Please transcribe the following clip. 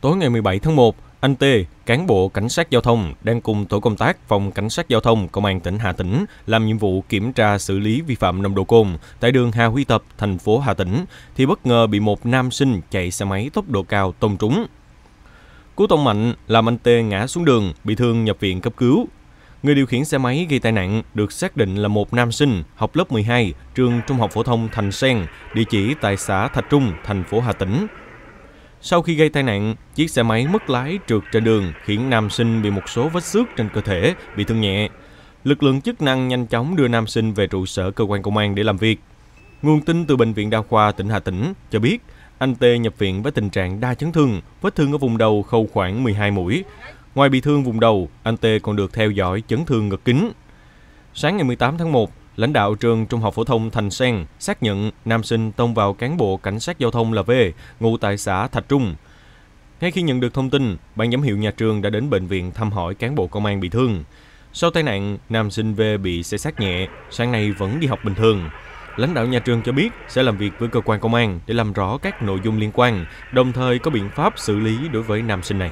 Tối ngày 17 tháng 1, anh T, cán bộ cảnh sát giao thông, đang cùng tổ công tác phòng cảnh sát giao thông công an tỉnh Hà Tĩnh làm nhiệm vụ kiểm tra xử lý vi phạm nồng độ cồn tại đường Hà Huy Tập, thành phố Hà Tĩnh, thì bất ngờ bị một nam sinh chạy xe máy tốc độ cao tông trúng. Cú tông mạnh làm anh T ngã xuống đường, bị thương nhập viện cấp cứu. Người điều khiển xe máy gây tai nạn được xác định là một nam sinh học lớp 12, trường Trung học phổ thông Thành Sen, địa chỉ tại xã Thạch Trung, thành phố Hà Tĩnh. Sau khi gây tai nạn, chiếc xe máy mất lái trượt trên đường khiến nam sinh bị một số vết xước trên cơ thể, bị thương nhẹ. Lực lượng chức năng nhanh chóng đưa nam sinh về trụ sở cơ quan công an để làm việc. Nguồn tin từ Bệnh viện Đa khoa tỉnh Hà Tĩnh cho biết anh T nhập viện với tình trạng đa chấn thương, vết thương ở vùng đầu khâu khoảng 12 mũi. Ngoài bị thương vùng đầu, anh Tê còn được theo dõi chấn thương ngực kính. Sáng ngày 18 tháng 1, lãnh đạo trường Trung học phổ thông Thành Sen xác nhận nam sinh tông vào cán bộ cảnh sát giao thông là V, ngụ tại xã Thạch Trung. Ngay khi nhận được thông tin, ban giám hiệu nhà trường đã đến bệnh viện thăm hỏi cán bộ công an bị thương. Sau tai nạn, nam sinh V bị xe sát nhẹ, sáng nay vẫn đi học bình thường. Lãnh đạo nhà trường cho biết sẽ làm việc với cơ quan công an để làm rõ các nội dung liên quan, đồng thời có biện pháp xử lý đối với nam sinh này.